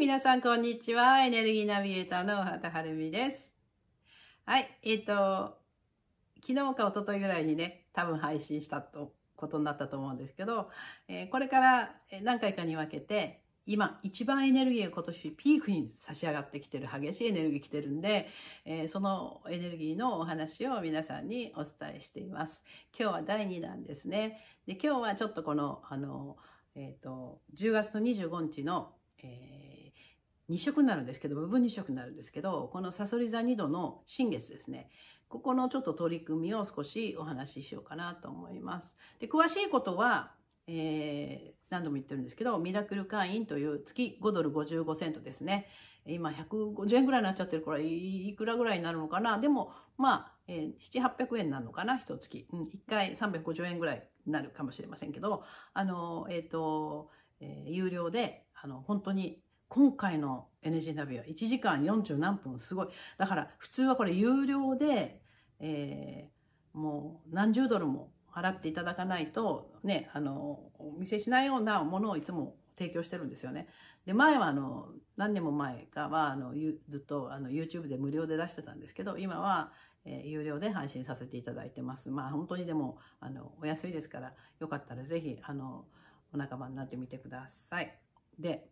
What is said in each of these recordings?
皆さんこんにちは。エネルギーナビゲーターの畑晴美です。はい、えっ、ー、と、昨日か一昨日ぐらいにね、多分配信したと、ことになったと思うんですけど、えー、これから何回かに分けて、今、一番エネルギーが今年ピークに差し上がってきてる、激しいエネルギー来てるんで、えー、そのエネルギーのお話を皆さんにお伝えしています。今日は第2弾ですね。で、今日はちょっとこの、あの、えっ、ー、と、10月の25日の、えー二色になるんですけど、部分2色になるんですけど、このサソリ座2度の新月ですね。ここのちょっと取り組みを少しお話ししようかなと思います。で、詳しいことは、えー、何度も言ってるんですけど、ミラクル会員という月5ドル55セントですね。今150円ぐらいになっちゃってるから、いくらぐらいになるのかなでも、まあ、えー、7、800円なのかな一月。うん、1回350円ぐらいになるかもしれませんけど、あの、えっ、ー、と、えー、有料で、あの、本当に今回の NG ナビは1時間40何分すごい。だから普通はこれ有料で、えー、もう何十ドルも払っていただかないと、ね、あの、お見せしないようなものをいつも提供してるんですよね。で、前はあの、何年も前かは、あの、ずっとあの YouTube で無料で出してたんですけど、今は、えー、有料で配信させていただいてます。まあ本当にでも、あの、お安いですから、よかったら是非あの、お仲間になってみてください。で、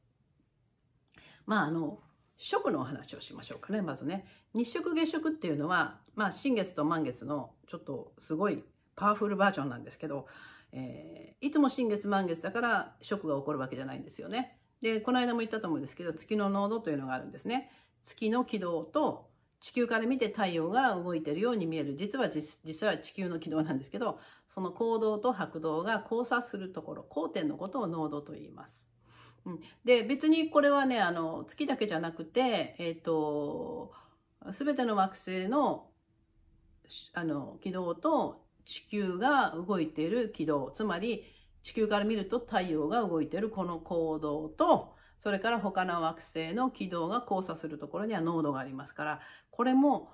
まああの食のお話をしましょうかねまずね日食月食っていうのは、まあ、新月と満月のちょっとすごいパワフルバージョンなんですけど、えー、いつも新月満月だから食が起こるわけじゃないんですよね。でこの間も言ったと思うんですけど月の濃度というのがあるんですね。月の軌道と地球から見て太陽が動いてるように見える実は実は地球の軌道なんですけどその行動と拍動が交差するところ交点のことを濃度と言います。うん、で別にこれはねあの月だけじゃなくて、えーと、全ての惑星のあの軌道と地球が動いている軌道つまり地球から見ると太陽が動いているこの行動とそれから他の惑星の軌道が交差するところには濃度がありますからこれも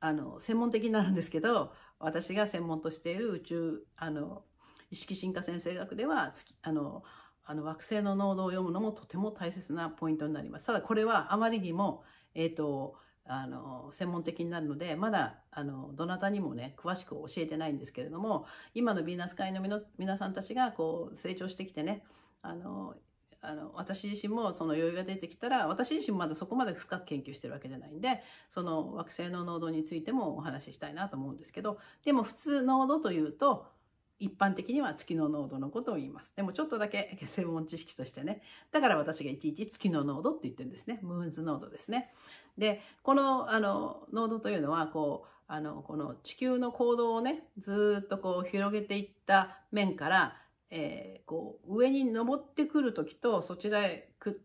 あの専門的になるんですけど私が専門としている宇宙あの意識進化先生学ではあのあの惑星の濃度を読むのもとても大切なポイントになります。ただこれはあまりにも、えっ、ー、と、あの、専門的になるので、まだ、あの、どなたにもね、詳しく教えてないんですけれども、今のヴィーナス会の皆さんたちが、こう、成長してきてね、あの、あの、私自身もその余裕が出てきたら、私自身もまだそこまで深く研究してるわけじゃないんで、その惑星の濃度についてもお話ししたいなと思うんですけど、でも普通濃度というと、一般的には月の濃度のことを言います。でもちょっとだけ専門知識としてね。だから私がいちいち月の濃度って言ってるんですね。ムーンズ濃度ですね。で、この、あの、濃度というのは、こう、あの、この地球の行動をね、ずっとこう広げていった面から、えー、こう上に登ってくる時と、そちらへく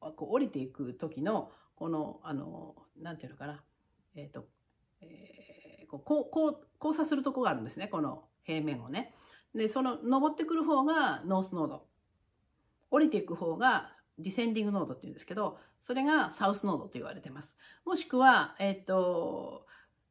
こう降りていく時の、この、あの、なんていうのかな。えっ、ー、と、えー、こう、こう、交差するとこがあるんですね。この平面をね。で、その、登ってくる方がノースノード。降りていく方がディセンディングノードって言うんですけど、それがサウスノードと言われてます。もしくは、えっ、と、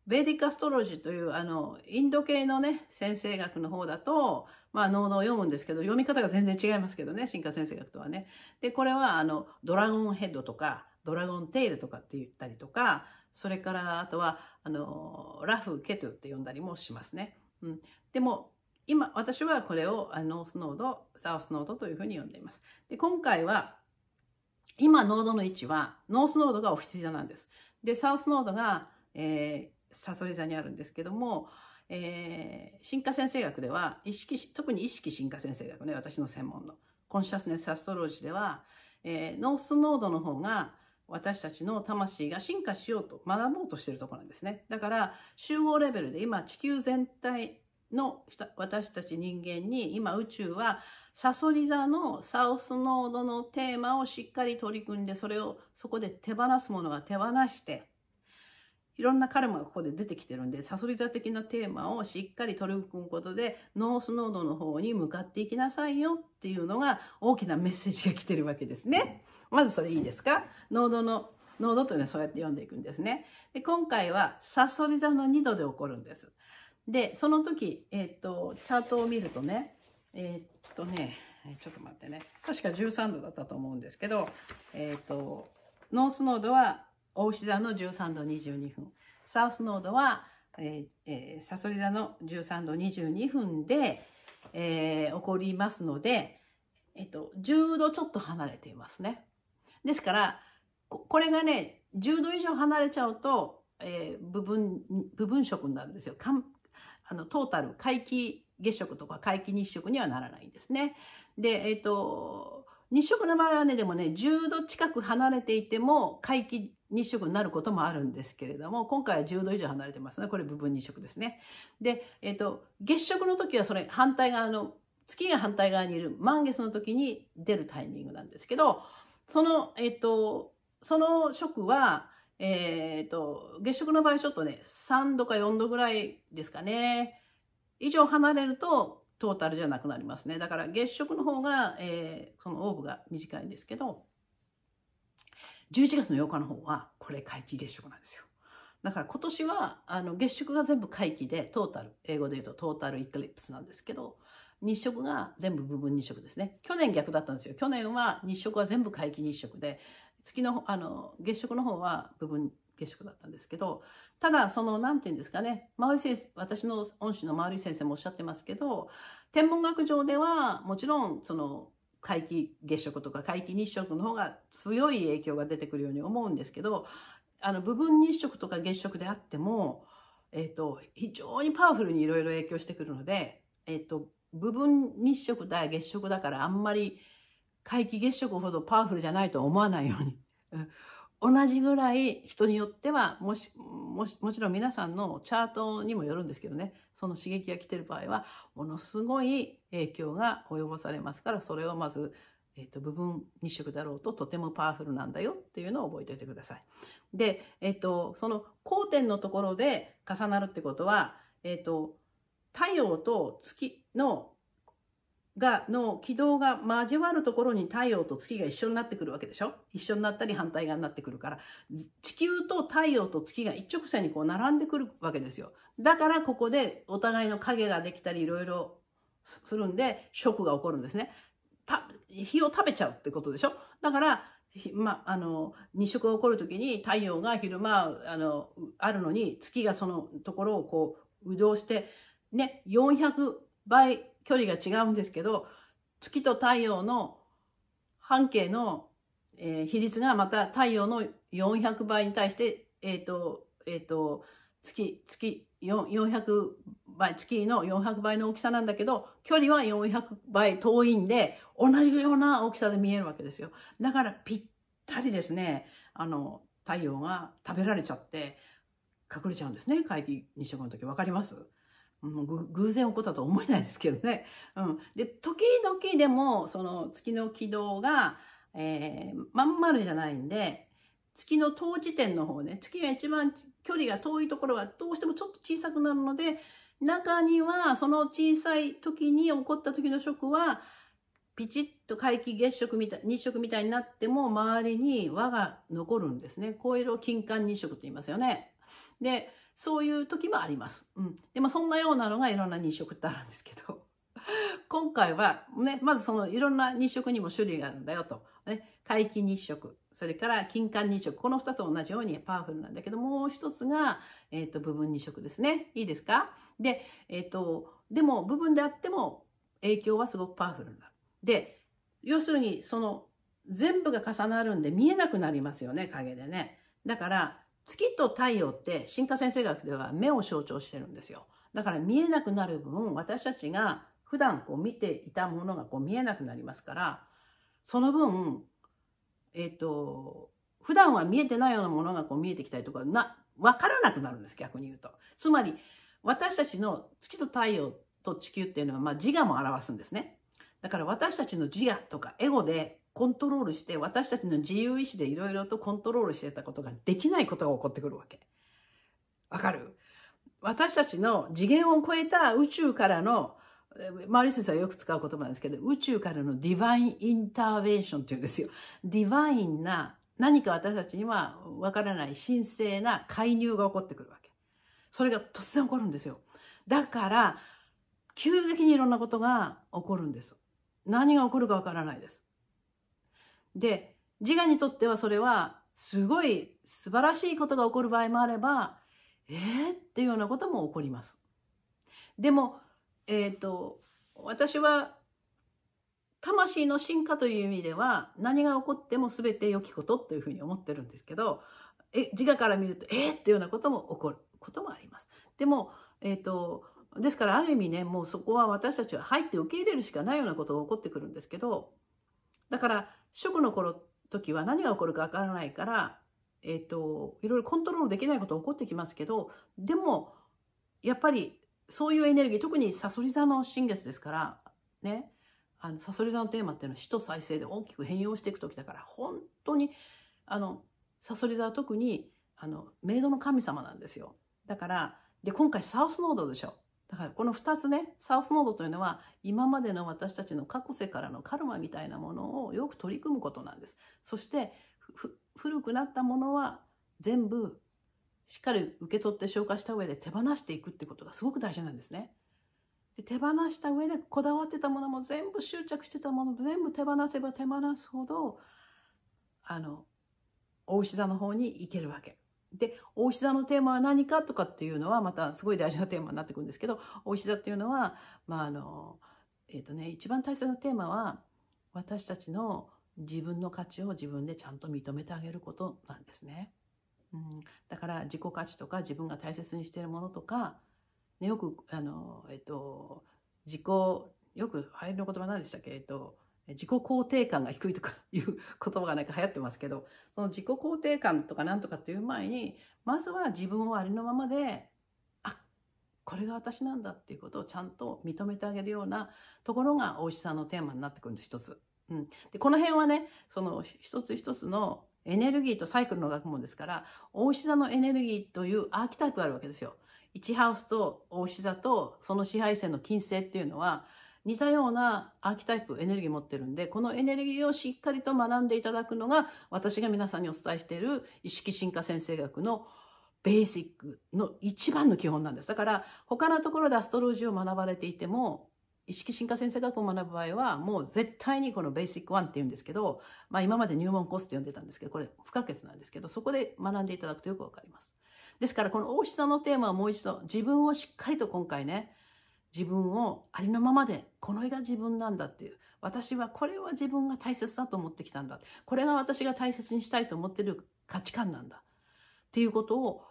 ベーディックアストロジーという、あの、インド系のね、先生学の方だと、まあ、ノードを読むんですけど、読み方が全然違いますけどね、進化先生学とはね。で、これは、あの、ドラゴンヘッドとか、ドラゴンテールとかって言ったりとか、それから、あとは、あの、ラフケトゥって呼んだりもしますね。うん、でも今私はこれをノースノードサウスノードというふうに呼んでいますで今回は今ノードの位置はノースノードがオフィス座なんですでサウスノードが、えー、サソリ座にあるんですけども、えー、進化先生学では意識特に意識進化先生学ね私の専門のコンシャスネスアストロジーでは、えー、ノースノードの方が私たちの魂が進化しようと学ぼうとしてるところなんですねだから集合レベルで今地球全体の私たち人間に今宇宙はサソリ座のサウスノードのテーマをしっかり取り組んでそれをそこで手放すものは手放していろんなカルマがここで出てきてるんでサソリ座的なテーマをしっかり取り組むことでノースノードの方に向かっていきなさいよっていうのが大きなメッセージが来てるわけですね。まずそれいいですかノードのノードというのはそうやって読んでいくんですね。で今回はサソリ座の2度で起こるんです。で、その時、えっ、と、チャートを見るとね、えっ、とね、ちょっと待ってね。確か13度だったと思うんですけど、えっ、と、ノースノードは大牛座の13度22分。サウスノードは、えーえサソリ座の13度22分で、えー、起こりますので、えっ、ー、と、10度ちょっと離れていますね。ですから、これがね、10度以上離れちゃうと、えー、部分、部分食になるんですよ。完あの、トータル皆既月食とか皆既日食にはならないんですね。で、えっ、ー、と、日食の場合はね、でもね、10度近く離れていても皆既日食になることもあるんですけれども、今回は10度以上離れてますね。これ部分日食ですね。で、えっ、ー、と、月食の時はそれ反対側の、月が反対側にいる満月の時に出るタイミングなんですけど、その、えっ、ー、と、その食は、えっ、ー、と、月食の場合ちょっとね、3度か4度ぐらいですかね。以上離れるとトータルじゃなくなりますね。だから月食の方が、えー、そのオーブが短いんですけど、11月の8日の方はこれ皆既月食なんですよ。だから今年はあの月食が全部皆既でトータル、英語で言うとトータルイクリプスなんですけど、日食が全部部分日食ですね。去年逆だったんですよ。去年は日食は全部皆既日食で、月の、あの、月食の方は部分月食だったんですけど、ただ、その、何て言うんですかね、先生、私の恩師の周り先生もおっしゃってますけど、天文学上では、もちろん、その、皆既月食とか皆既日食の方が強い影響が出てくるように思うんですけど、あの、部分日食とか月食であっても、えっ、ー、と、非常にパワフルにいろいろ影響してくるので、えっ、ー、と、部分日食だ、月食だからあんまり、皆既月食ほどパワフルじゃないとは思わないように。同じぐらい人によってはもしもしもちろん皆さんのチャートにもよるんですけどねその刺激が来てる場合はものすごい影響が及ぼされますからそれをまず、えーと、部分日食だろうととてもパワフルなんだよっていうのを覚えておいてください。で、えーと、その交点のところで重なるってことは、えーと、と太陽と月のが、の軌道が交わるところに太陽と月が一緒になってくるわけでしょ一緒になったり反対側になってくるから、地球と太陽と月が一直線にこう並んでくるわけですよ。だからここでお互いの影ができたりいろいろするんで、ショックが起こるんですね。た、火を食べちゃうってことでしょだから、ま、あの、日食が起こるときに太陽が昼間、あの、あるのに、月がそのところをこう、移動して、ね、400倍距離が違うんですけど、月と太陽の半径の、えー、比率がまた太陽の400倍に対して、えっ、ー、と、えっ、ー、と、月、月、400倍、月の400倍の大きさなんだけど、距離は400倍遠いんで、同じような大きさで見えるわけですよ。だからぴったりですね、あの、太陽が食べられちゃって、隠れちゃうんですね。会議日食の時。分かりますもう偶然起こったとは思えないですけどね。うん。で、時々でも、その月の軌道が、えー、まん丸じゃないんで、月の遠地点の方ね、月が一番距離が遠いところはどうしてもちょっと小さくなるので、中にはその小さい時に起こった時の食は、ピチッと皆既月食みたい、日食みたいになっても周りに輪が残るんですね。高色金環日食て言いますよね。で、そういう時もあります。うん。で、も、そんなようなのがいろんな日食ってあるんですけど、今回はね、まずそのいろんな日食にも種類があるんだよと。ね、皆既日食、それから金環日食。この2つ同じようにパワフルなんだけど、もう一つが、えっ、ー、と、部分日食ですね。いいですかで、えっ、ー、と、でも部分であっても影響はすごくパワフルになる。で、要するにその全部が重なるんで見えなくなりますよね、影でね。だから、月と太陽って進化先生学では目を象徴してるんですよ。だから見えなくなる分、私たちが普段こう見ていたものがこう見えなくなりますから、その分、えっ、ー、と、普段は見えてないようなものがこう見えてきたりとか、な、わからなくなるんです、逆に言うと。つまり、私たちの月と太陽と地球っていうのは、まあ自我も表すんですね。だから私たちの自我とかエゴでコントロールして、私たちの自由意志でいろいろとコントロールしてたことができないことが起こってくるわけ。わかる私たちの次元を超えた宇宙からの、マリ先生はよく使う言葉なんですけど、宇宙からのディバインインターベンションっていうんですよ。ディバインな何か私たちにはわからない神聖な介入が起こってくるわけ。それが突然起こるんですよ。だから、急激にいろんなことが起こるんです。何が起こるかわからないです。で、自我にとってはそれはすごい素晴らしいことが起こる場合もあれば、えー、っていうようなことも起こります。でも、えっ、ー、と、私は魂の進化という意味では何が起こっても全て良きことというふうに思ってるんですけどえ自我から見るとえー、っていうようなことも起こることもあります。でも、えーと、とですからある意味ねもうそこは私たちは入って受け入れるしかないようなことが起こってくるんですけどだから食の頃時は何が起こるかわからないから、えっ、ー、と、いろいろコントロールできないこと起こってきますけど、でも、やっぱりそういうエネルギー、特にサソリ座の新月ですから、ね、あの、サソリ座のテーマっていうのは死と再生で大きく変容していく時だから、本当に、あの、サソリ座は特に、あの、メイドの神様なんですよ。だから、で、今回サウスノードでしょ。だからこの2つね、サウスノードというのは今までの私たちの過去世からのカルマみたいなものをよく取り組むことなんです。そして古くなったものは全部しっかり受け取って消化した上で手放していくってことがすごく大事なんですね。で手放した上でこだわってたものも全部執着してたもの全部手放せば手放すほどあのお牛座の方に行けるわけ。で、お牛座のテーマは何かとかっていうのは、またすごい大事なテーマになってくるんですけど、お牛座っていうのは、まあ、あの、えっ、ー、とね、一番大切なテーマは、私たちの自分の価値を自分でちゃんと認めてあげることなんですね。うん、だから自己価値とか自分が大切にしているものとか、ね、よくあの、えっと、自己よく入行りの言葉何でしたっけ、えっと、自己肯定感が低いとかいう言葉がなんか流行ってますけど、その自己肯定感とかなんとかっていう前に、まずは自分をありのままで、あ、これが私なんだっていうことをちゃんと認めてあげるようなところが大石さんのテーマになってくるんです、一つ。うん。で、この辺はね、その一つ一つのエネルギーとサイクルの学問ですから、大牛座のエネルギーというアーキタイプがあるわけですよ。1ハウスと大牛座とその支配線の金星っていうのは、似たような空きタイプエネルギー持ってるんでこのエネルギーをしっかりと学んでいただくのが私が皆さんにお伝えしている意識進化先生学のベーシックの一番の基本なんですだから他のところでアストロジーを学ばれていても意識進化先生学を学ぶ場合はもう絶対にこのベーシックワンって言うんですけど、まあ、今まで入門コースって呼んでたんですけどこれ不可欠なんですけどそこで学んでいただくとよくわかります。ですからこの大下のテーマはもう一度自分をしっかりと今回ね自分をありのままで、この絵が自分なんだっていう。私はこれは自分が大切だと思ってきたんだ。これが私が大切にしたいと思ってる価値観なんだ。っていうことを、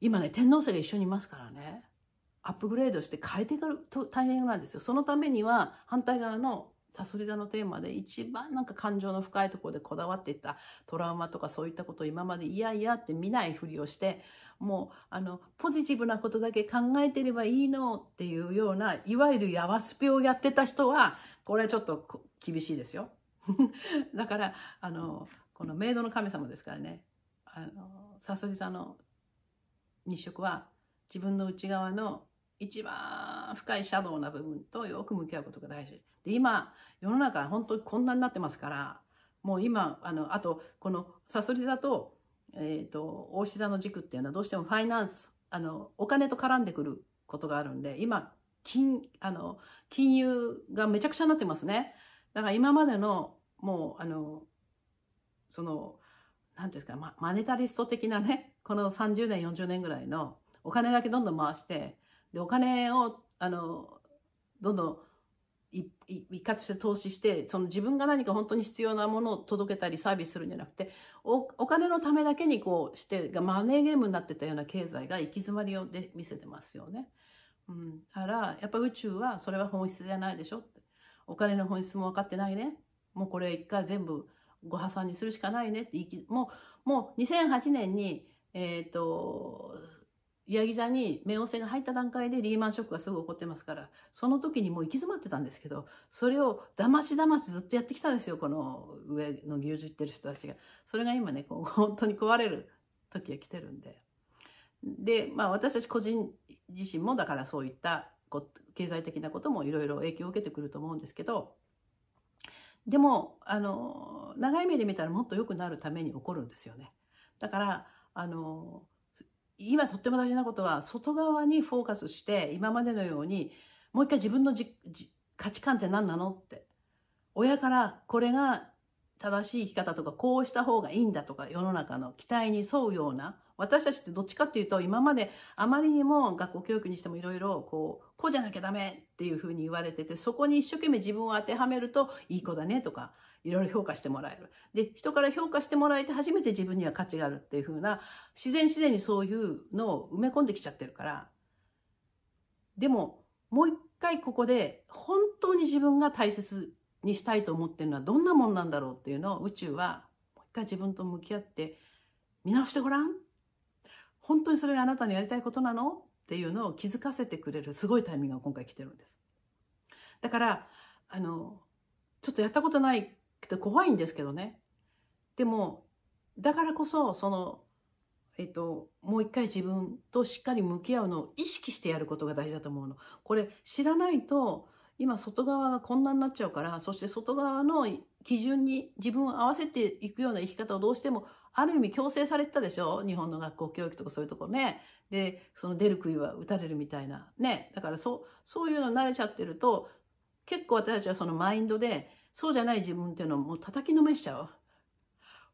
今ね、天皇星が一緒にいますからね、アップグレードして変えていくと大変なんですよ。そのためには、反対側のさそり座のテーマで一番なんか感情の深いところでこだわっていったトラウマとかそういったことを今までいやいやって見ないふりをしてもうあのポジティブなことだけ考えてればいいのっていうようないわゆるやわすぺをやってた人はこれはちょっと厳しいですよ だからあのこのメイドの神様ですからねあのさそり座の日食は自分の内側の一番深いシャドウな部分とよく向き合うことが大事。で今世の中本当にこんなになってますからもう今あのあとこのさそり座とえっ、ー、と、大志座の軸っていうのはどうしてもファイナンス、あの、お金と絡んでくることがあるんで、今、金、あの、金融がめちゃくちゃになってますね。だから今までの、もう、あの、その、なんていうんですか、ま、マネタリスト的なね、この30年、40年ぐらいのお金だけどんどん回して、で、お金を、あの、どんどん一括して投資して、その自分が何か本当に必要なものを届けたりサービスするんじゃなくて、おお金のためだけにこうしてがマネーゲームになってたような経済が行き詰まりをで見せてますよね。うん。だから、やっぱ宇宙はそれは本質じゃないでしょって。お金の本質も分かってないね。もうこれ一回全部ご破産にするしかないねって言いき、もう、もう2008年に、えっ、ー、と、ヤギ座に冥王星が入った段階でリーマンショックがすぐ起こってますから、その時にもう行き詰まってたんですけど、それをだましだましずっとやってきたんですよ、この上の牛耳ってる人たちが。それが今ね、こう本当に壊れる時が来てるんで。で、まあ私たち個人自身もだからそういった経済的なこともいろいろ影響を受けてくると思うんですけど、でも、あの、長い目で見たらもっと良くなるために起こるんですよね。だから、あの、今とっても大事なことは、外側にフォーカスして、今までのように、もう一回自分のじ価値観って何なのって。親からこれが正しい生き方とか、こうした方がいいんだとか、世の中の期待に沿うような、私たちってどっちかっていうと、今まであまりにも学校教育にしてもいろいろ、こう、こうじゃなきゃダメっていうふうに言われてて、そこに一生懸命自分を当てはめると、いい子だねとか、いろいろ評価してもらえる。で、人から評価してもらえて初めて自分には価値があるっていうふうな、自然自然にそういうのを埋め込んできちゃってるから。でも、もう一回ここで、本当に自分が大切にしたいと思ってるのはどんなもんなんだろうっていうのを宇宙は、もう一回自分と向き合って、見直してごらん本当にそれがあなたのやりたいことなのっていうのを気づかせてくれるすごいタイミングが今回来てるんです。だから、あの、ちょっとやったことないくて怖いんですけどね。でも、だからこそ、その、えっと、もう一回自分としっかり向き合うのを意識してやることが大事だと思うの。これ知らないと、今外側がこんなになっちゃうからそして外側の基準に自分を合わせていくような生き方をどうしてもある意味強制されてたでしょ日本の学校教育とかそういうとこね。で、その出る杭は打たれるみたいな。ね。だからそう、そういうの慣れちゃってると、結構私たちはそのマインドで、そうじゃない自分っていうのをもう叩きのめしちゃう。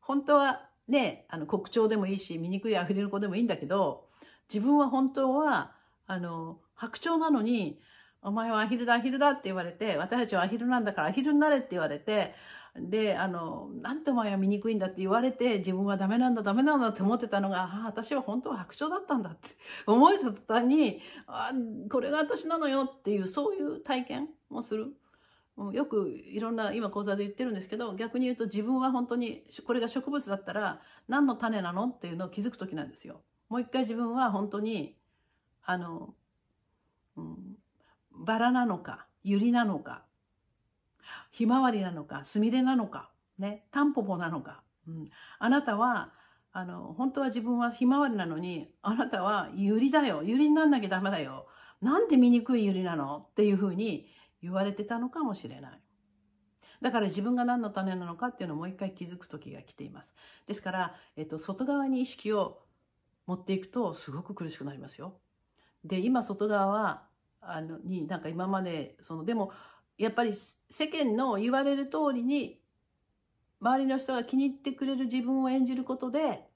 本当はね、あの、国鳥でもいいし、醜い溢れる子でもいいんだけど、自分は本当は、あの、白鳥なのに、お前はアヒルだ、アヒルだって言われて、私たちはアヒルなんだからアヒルになれって言われて、で、あの、なんてお前は醜いんだって言われて、自分はダメなんだ、ダメなんだって思ってたのが、ああ、私は本当は白鳥だったんだって思えた途端に、ああ、これが私なのよっていう、そういう体験をする。よくいろんな今講座で言ってるんですけど、逆に言うと自分は本当に、これが植物だったら何の種なのっていうのを気づく時なんですよ。もう一回自分は本当に、あの、うん、バラなのか、ユリなのか、ひまわりなのか、すみれなのか、ね、タンポポなのか、うん、あなたは、あの、本当は自分はひまわりなのに、あなたはユリだよ、ユリになんなきゃダメだよ、なんて醜いユリなのっていうふうに言われてたのかもしれない。だから自分が何の種なのかっていうのをもう一回気づく時が来ています。ですから、えっと、外側に意識を持っていくとすごく苦しくなりますよ。で、今外側はあのになんか今までそのでもやっぱり世間の言われる通りに周りの人が気に入ってくれる自分を演じることで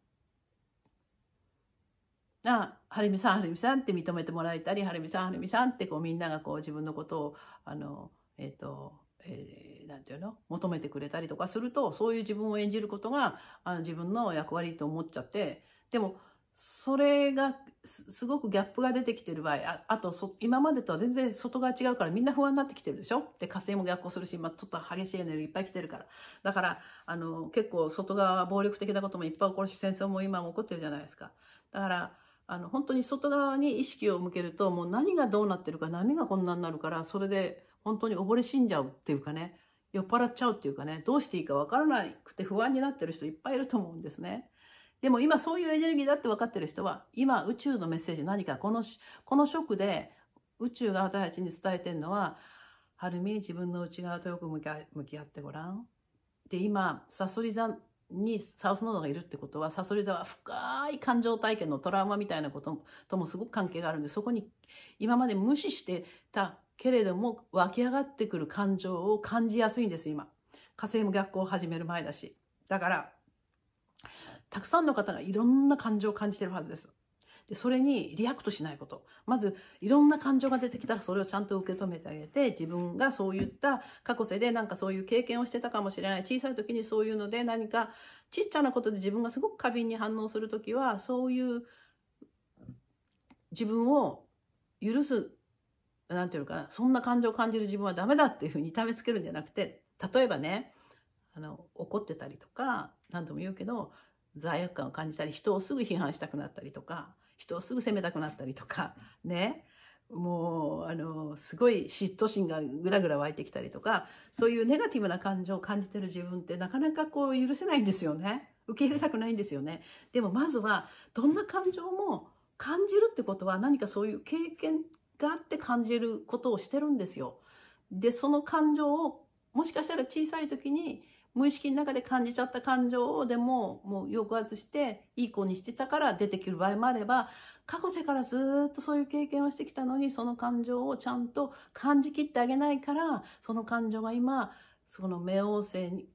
「あはるみさんはるみさん」って認めてもらえたり「はるみさんはるみさん」ってこうみんながこう自分のことをあのえっ、ー、とえー、なんていうの求めてくれたりとかするとそういう自分を演じることがあの自分の役割と思っちゃってでもそれがすごくギャップが出てきてる場合、ああと今までとは全然外側違うからみんな不安になってきてるでしょで、火星も逆行するし、今ちょっと激しいエネルギーいっぱい来てるから。だから、あの、結構外側は暴力的なこともいっぱい起こるし、戦争も今も起こってるじゃないですか。だから、あの、本当に外側に意識を向けると、もう何がどうなってるか、波がこんなになるから、それで本当に溺れ死んじゃうっていうかね、酔っ払っちゃうっていうかね、どうしていいかわからなくて不安になってる人いっぱいいると思うんですね。でも今そういうエネルギーだって分かってる人は、今宇宙のメッセージ何かこの、このショックで宇宙が私たちに伝えてるのは、はるみ自分の内側とよく向き合ってごらん。で、今、サソリ座にサウスノードがいるってことは、サソリ座は深い感情体験のトラウマみたいなことともすごく関係があるんで、そこに今まで無視してたけれども湧き上がってくる感情を感じやすいんです、今。火星も逆行を始める前だし。だから、たくさんの方がいろんな感情を感じてるはずです。で、それにリアクトしないこと。まず、いろんな感情が出てきたらそれをちゃんと受け止めてあげて、自分がそういった過去世でなんかそういう経験をしてたかもしれない。小さい時にそういうので何かちっちゃなことで自分がすごく過敏に反応する時は、そういう自分を許す、なんていうかな、そんな感情を感じる自分はダメだっていうふうに痛めつけるんじゃなくて、例えばね、あの、怒ってたりとか、何度も言うけど、罪悪感を感じたり、人をすぐ批判したくなったりとか、人をすぐ責めたくなったりとか、ね。もう、あの、すごい嫉妬心がぐらぐら湧いてきたりとか、そういうネガティブな感情を感じてる自分ってなかなかこう許せないんですよね。受け入れたくないんですよね。でもまずは、どんな感情も感じるってことは何かそういう経験があって感じることをしてるんですよ。で、その感情をもしかしたら小さい時に無意識の中で感じちゃった感情をでももう抑圧していい子にしてたから出てくる場合もあれば過去世からずっとそういう経験をしてきたのにその感情をちゃんと感じきってあげないからその感情が今その冥王星に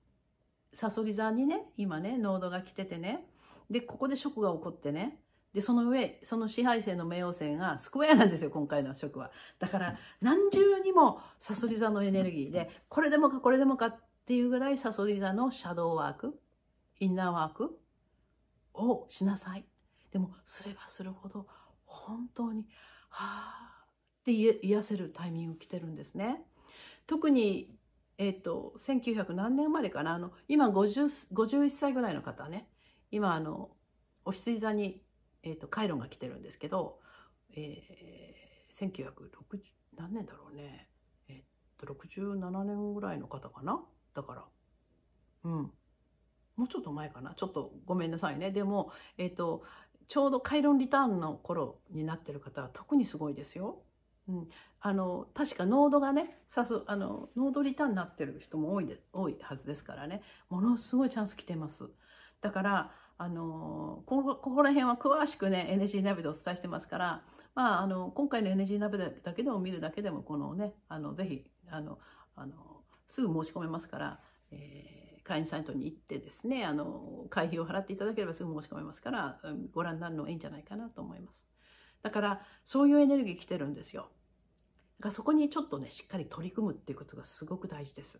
さそり座にね今ね濃度が来ててねでここでショックが起こってねで、その上、その支配性の冥王星がスクエアなんですよ、今回の職は。だから、何重にもサソリ座のエネルギーで、これでもかこれでもかっっていうぐらいサソリ座のシャドーワーク、インナーワークをしなさい。でも、すればするほど、本当に、はあって癒せるタイミング来てるんですね。特に、えっ、ー、と、1900何年生まれかな、あの、今50、51歳ぐらいの方ね、今、あの、お羊座に、えっ、ー、と、回路が来てるんですけど、えー、1960、何年だろうね、えっ、ー、と、67年ぐらいの方かなだから。うん。もうちょっと前かな。ちょっとごめんなさいね。でも、えっ、ー、と、ちょうど回論リターンの頃になってる方は特にすごいですよ。うん、あの確かノードがねさすあのノードリターンになってる人も多いで多いはずですからねものすごいチャンス来てますだからあのこここら辺は詳しくね NG ナビでお伝えしてますから、まあ、あの今回の NG ナビだけでも見るだけでもこのねあのぜひあのあのすぐ申し込めますから、えー、会員サイトに行ってですね、あの、会費を払っていただければすぐ申し込めますから、うん、ご覧になるのがいいんじゃないかなと思います。だから、そういうエネルギー来てるんですよ。だからそこにちょっとね、しっかり取り組むっていうことがすごく大事です。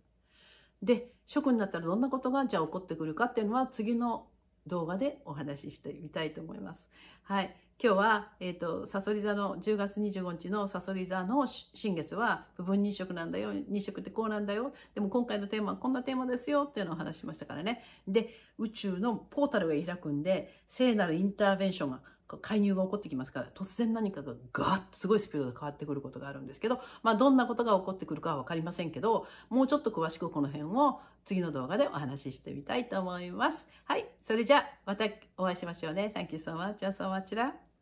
で、職になったらどんなことがじゃあ起こってくるかっていうのは、次の動画でお話ししてみたいと思います。はい。今日は、えっ、ー、と、サソリ座の10月25日のサソリ座の新月は部分2色なんだよ。2色ってこうなんだよ。でも今回のテーマはこんなテーマですよっていうのを話しましたからね。で、宇宙のポータルが開くんで、聖なるインターベンションが介入が起こってきますから、突然何かがガーッとすごいスピードが変わってくることがあるんですけど、まあ、どんなことが起こってくるかはわかりませんけど、もうちょっと詳しくこの辺を次の動画でお話ししてみたいと思います。はい。それじゃあ、またお会いしましょうね。Thank you so much and so much.